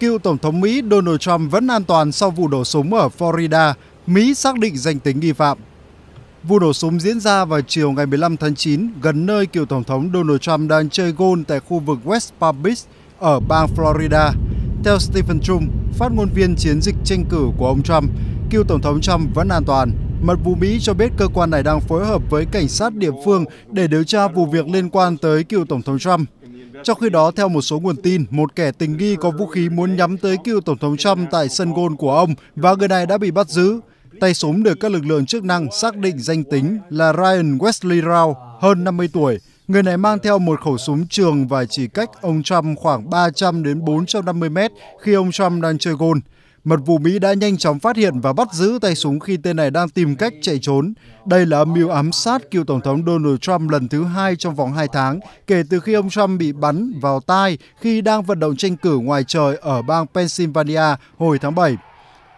cựu Tổng thống Mỹ Donald Trump vẫn an toàn sau vụ đổ súng ở Florida, Mỹ xác định danh tính nghi phạm. Vụ đổ súng diễn ra vào chiều ngày 15 tháng 9 gần nơi cựu Tổng thống Donald Trump đang chơi golf tại khu vực West Palm Beach ở bang Florida. Theo Stephen Trump, phát ngôn viên chiến dịch tranh cử của ông Trump, cựu Tổng thống Trump vẫn an toàn. Mật vụ Mỹ cho biết cơ quan này đang phối hợp với cảnh sát địa phương để điều tra vụ việc liên quan tới cựu Tổng thống Trump. Trong khi đó, theo một số nguồn tin, một kẻ tình nghi có vũ khí muốn nhắm tới cựu Tổng thống Trump tại sân gôn của ông và người này đã bị bắt giữ. Tay súng được các lực lượng chức năng xác định danh tính là Ryan Wesley Rao, hơn 50 tuổi. Người này mang theo một khẩu súng trường và chỉ cách ông Trump khoảng 300 đến 450 mét khi ông Trump đang chơi golf. Mật vụ Mỹ đã nhanh chóng phát hiện và bắt giữ tay súng khi tên này đang tìm cách chạy trốn. Đây là âm mưu ám sát cựu Tổng thống Donald Trump lần thứ hai trong vòng 2 tháng kể từ khi ông Trump bị bắn vào tai khi đang vận động tranh cử ngoài trời ở bang Pennsylvania hồi tháng 7.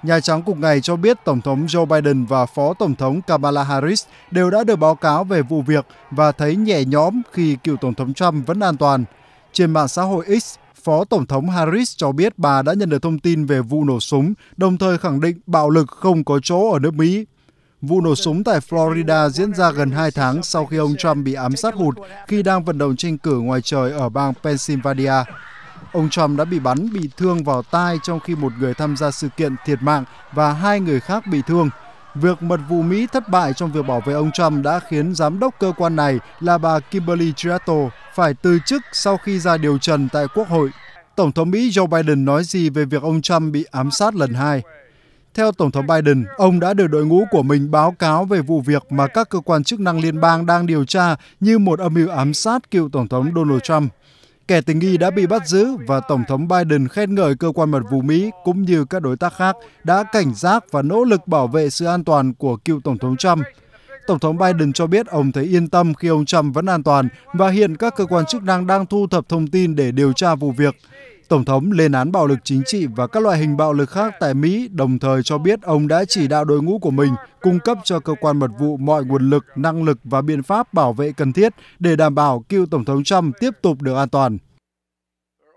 Nhà Trắng cùng ngày cho biết Tổng thống Joe Biden và Phó Tổng thống Kamala Harris đều đã được báo cáo về vụ việc và thấy nhẹ nhõm khi cựu Tổng thống Trump vẫn an toàn. Trên mạng xã hội X, Phó Tổng thống Harris cho biết bà đã nhận được thông tin về vụ nổ súng, đồng thời khẳng định bạo lực không có chỗ ở nước Mỹ. Vụ nổ súng tại Florida diễn ra gần 2 tháng sau khi ông Trump bị ám sát hụt khi đang vận động tranh cử ngoài trời ở bang Pennsylvania. Ông Trump đã bị bắn bị thương vào tai trong khi một người tham gia sự kiện thiệt mạng và hai người khác bị thương. Việc mật vụ Mỹ thất bại trong việc bảo vệ ông Trump đã khiến giám đốc cơ quan này là bà Kimberly Giatto phải từ chức sau khi ra điều trần tại Quốc hội. Tổng thống Mỹ Joe Biden nói gì về việc ông Trump bị ám sát lần hai? Theo Tổng thống Biden, ông đã được đội ngũ của mình báo cáo về vụ việc mà các cơ quan chức năng liên bang đang điều tra như một âm mưu ám sát cựu Tổng thống Donald Trump. Kẻ tình nghi đã bị bắt giữ và Tổng thống Biden khen ngợi cơ quan mật vụ Mỹ cũng như các đối tác khác đã cảnh giác và nỗ lực bảo vệ sự an toàn của cựu Tổng thống Trump. Tổng thống Biden cho biết ông thấy yên tâm khi ông Trump vẫn an toàn và hiện các cơ quan chức năng đang thu thập thông tin để điều tra vụ việc. Tổng thống lên án bạo lực chính trị và các loại hình bạo lực khác tại Mỹ, đồng thời cho biết ông đã chỉ đạo đội ngũ của mình cung cấp cho cơ quan mật vụ mọi nguồn lực, năng lực và biện pháp bảo vệ cần thiết để đảm bảo cựu Tổng thống Trump tiếp tục được an toàn.